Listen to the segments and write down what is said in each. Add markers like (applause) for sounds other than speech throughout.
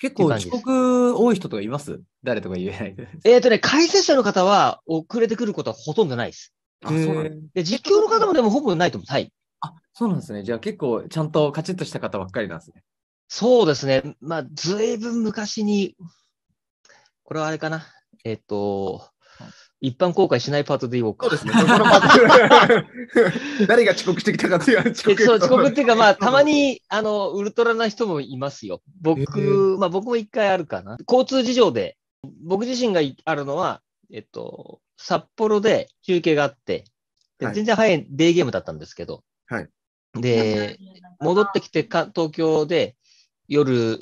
結構遅刻多い人とかいます誰とか言えない。えっとね、解説者の方は遅れてくることはほとんどないです。あ、そうで、で、実況の方もでもほぼないと思う。はい。あ、そうなんですね。じゃあ結構ちゃんとカチッとした方ばっかりなんですね。そうですね。まあ、ずいぶん昔に、これはあれかな。えっ、ー、と、一般公開しないパートで言おうか。そうですね。このパート (laughs) 誰が遅刻してきたかっていう遅刻。そう、遅刻っていうか、まあ、たまに、あの、ウルトラな人もいますよ。僕、まあ、僕も一回あるかな。交通事情で、僕自身があるのは、えっと、札幌で休憩があって、全然早いデーゲームだったんですけど、はい。で、戻ってきてか、東京で夜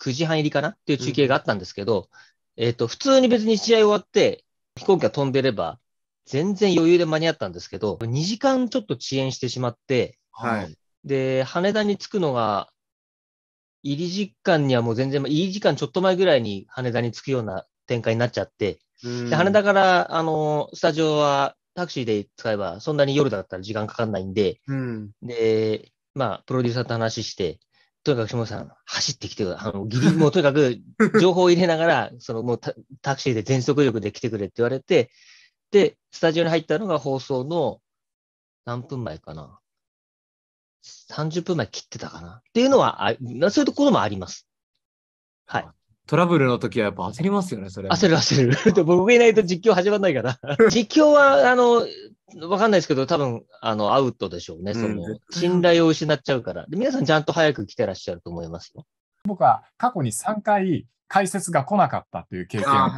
9時半入りかなっていう中継があったんですけど、うん、えっと、普通に別に試合終わって、飛行機が飛んでれば、全然余裕で間に合ったんですけど、2時間ちょっと遅延してしまって、はい。で、羽田に着くのが、入り時間にはもう全然、入り時間ちょっと前ぐらいに羽田に着くような展開になっちゃって、で羽田から、あの、スタジオはタクシーで使えば、そんなに夜だったら時間かかんないんで、うん、で、まあ、プロデューサーと話して、とにかく下さん、走ってきてください。あの、ギリ、もうとにかく (laughs) 情報を入れながら、そのもうタタクシーで全速力で来てくれって言われて、で、スタジオに入ったのが放送の何分前かな。30分前切ってたかな。っていうのは、あそういうところもあります。はい。トラブルの時はやっぱ焦りますよね、それ。焦る焦る。(laughs) 僕がいないと実況始まんないから。(laughs) 実況は、あの、わかんないですけど、多分、あの、アウトでしょうね、その、うん、信頼を失っちゃうから。皆さんちゃんと早く来てらっしゃると思いますよ。僕は過去に3回、解説が来なかったという経験を、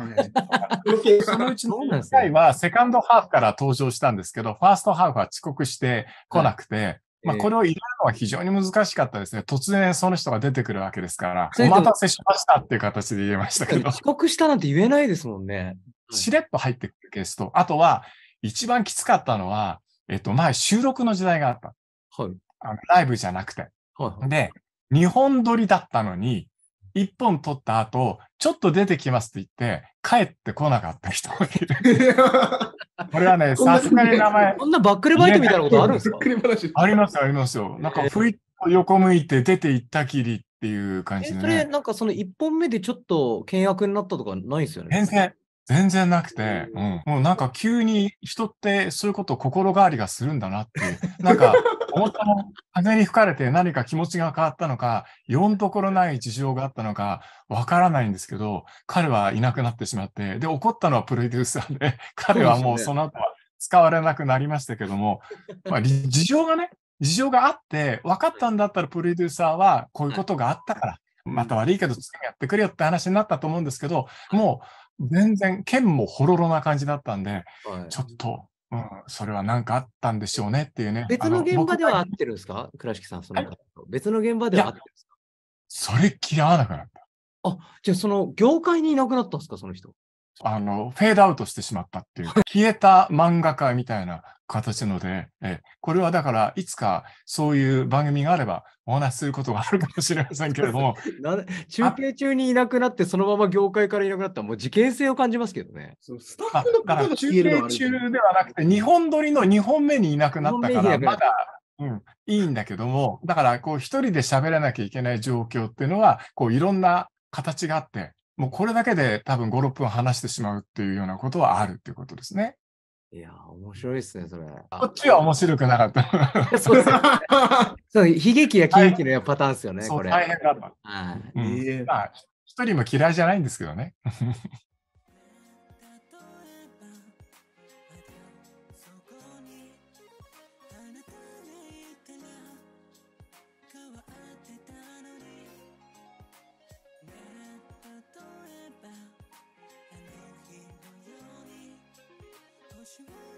そのうちの1回はセカンドハーフから登場したんですけど、ファーストハーフは遅刻して来なくて、まあ、これを入れるのは非常に難しかったですね。突然その人が出てくるわけですから、お待たせしましたっていう形で言えましたけど。遅刻したなんて言えないですもんね。(laughs) しれっと入ってくるケースと、あとは、一番きつかったのは、えっと、前収録の時代があった。はい。あのライブじゃなくて。はい。で、2本撮りだったのに、1本撮った後、ちょっと出てきますって言って、帰ってこなかった人もいる。(laughs) これはね、さすがに名前。こんなバックレバイトみたいなことあるんですか、ありますありますよ。なんか、ふいっと横向いて出て行ったきりっていう感じで、ね、それ、なんかその1本目でちょっと険悪になったとかないですよね。変遷。全然なくて、うん、もうなんか急に人ってそういうことを心変わりがするんだなっていう、なんか思ったら風に吹かれて何か気持ちが変わったのか、読んところない事情があったのか、わからないんですけど、彼はいなくなってしまって、で、怒ったのはプロデューサーで、彼はもうその後は使われなくなりましたけども、まあ、事情がね、事情があって、分かったんだったらプロデューサーはこういうことがあったから、また悪いけど、次やってくれよって話になったと思うんですけど、もう全然、剣もほろろな感じだったんで、はい、ちょっと、うん、それは何かあったんでしょうねっていうね。別の現場では合ってるんですか倉敷さん、その方別の現場では合ってるんですかそれ嫌わなくなった。あ、じゃあその業界にいなくなったんですか、その人。あの、フェードアウトしてしまったっていう、消えた漫画家みたいな形ので、えこれはだから、いつかそういう番組があればお話しすることがあるかもしれませんけれども。(laughs) 中継中にいなくなって、そのまま業界からいなくなったら、もう事件性を感じますけどね。スタッフの方が中継中ではなくて、日本撮りの2本目にいなくなったから、まだうん、いいんだけども、だから、こう、一人で喋らなきゃいけない状況っていうのは、こう、いろんな形があって、もうこれだけで多分5、6分話してしまうっていうようなことはあるっていうことですね。いや、面白いですね、それ。こっちは面白くなかった。(laughs) そうですね。そう、悲劇や喜劇のパターンですよね、はい、これ。大変だった。一、人も嫌いじゃないんですけどね。you